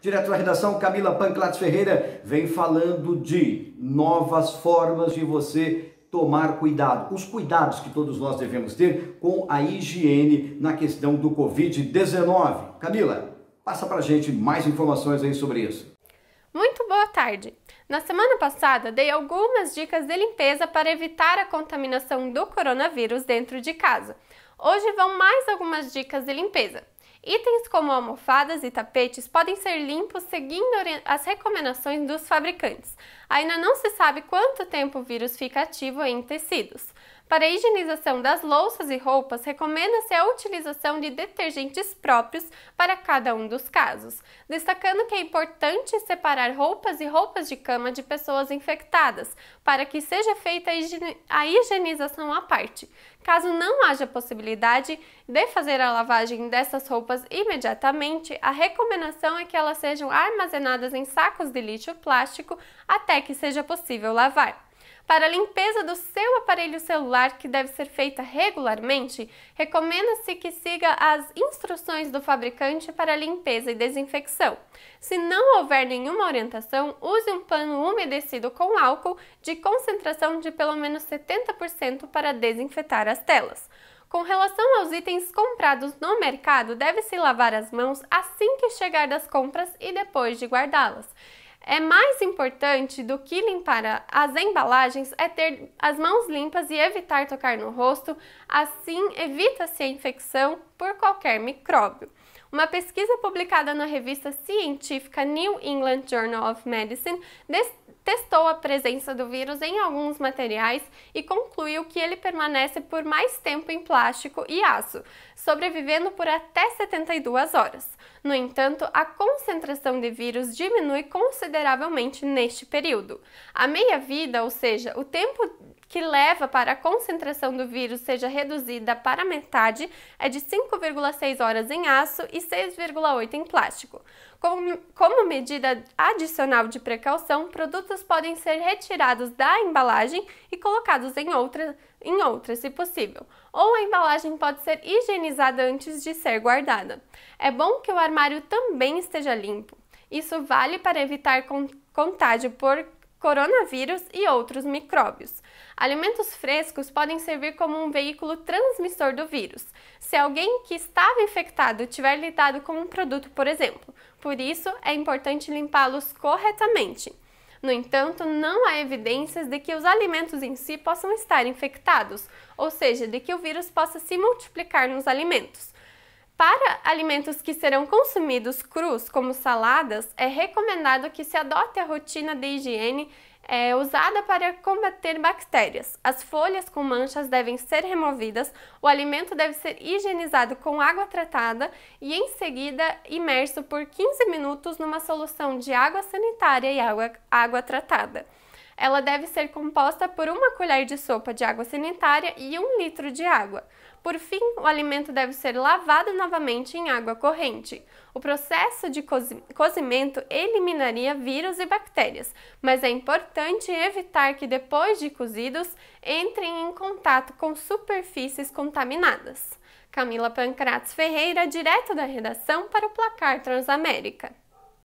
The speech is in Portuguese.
Direto da redação, Camila Panclates Ferreira vem falando de novas formas de você tomar cuidado, os cuidados que todos nós devemos ter com a higiene na questão do Covid-19. Camila, passa para gente mais informações aí sobre isso. Muito boa tarde! Na semana passada, dei algumas dicas de limpeza para evitar a contaminação do coronavírus dentro de casa. Hoje vão mais algumas dicas de limpeza. Itens como almofadas e tapetes podem ser limpos seguindo as recomendações dos fabricantes. Ainda não se sabe quanto tempo o vírus fica ativo em tecidos, para a higienização das louças e roupas, recomenda-se a utilização de detergentes próprios para cada um dos casos, destacando que é importante separar roupas e roupas de cama de pessoas infectadas, para que seja feita a higienização à parte. Caso não haja possibilidade de fazer a lavagem dessas roupas imediatamente, a recomendação é que elas sejam armazenadas em sacos de lixo plástico até que seja possível lavar. Para a limpeza do seu aparelho celular, que deve ser feita regularmente, recomenda-se que siga as instruções do fabricante para limpeza e desinfecção. Se não houver nenhuma orientação, use um pano umedecido com álcool de concentração de pelo menos 70% para desinfetar as telas. Com relação aos itens comprados no mercado, deve-se lavar as mãos assim que chegar das compras e depois de guardá-las. É mais importante do que limpar as embalagens é ter as mãos limpas e evitar tocar no rosto, assim evita-se a infecção por qualquer micróbio. Uma pesquisa publicada na revista científica New England Journal of Medicine testou a presença do vírus em alguns materiais e concluiu que ele permanece por mais tempo em plástico e aço, sobrevivendo por até 72 horas. No entanto, a concentração de vírus diminui consideravelmente neste período. A meia-vida, ou seja, o tempo que leva para a concentração do vírus seja reduzida para metade é de 5,6 horas em aço e 6,8 em plástico. Como, como medida adicional de precaução, produtos podem ser retirados da embalagem e colocados em outra, em outra, se possível. Ou a embalagem pode ser higienizada antes de ser guardada. É bom que o armário também esteja limpo. Isso vale para evitar contágio por coronavírus e outros micróbios. Alimentos frescos podem servir como um veículo transmissor do vírus, se alguém que estava infectado tiver lidado com um produto, por exemplo. Por isso, é importante limpá-los corretamente. No entanto, não há evidências de que os alimentos em si possam estar infectados, ou seja, de que o vírus possa se multiplicar nos alimentos. Para alimentos que serão consumidos crus, como saladas, é recomendado que se adote a rotina de higiene é, usada para combater bactérias. As folhas com manchas devem ser removidas, o alimento deve ser higienizado com água tratada e em seguida imerso por 15 minutos numa solução de água sanitária e água, água tratada. Ela deve ser composta por uma colher de sopa de água sanitária e um litro de água. Por fim, o alimento deve ser lavado novamente em água corrente. O processo de cozimento eliminaria vírus e bactérias, mas é importante evitar que depois de cozidos entrem em contato com superfícies contaminadas. Camila Pancrates Ferreira, direto da redação para o Placar Transamérica.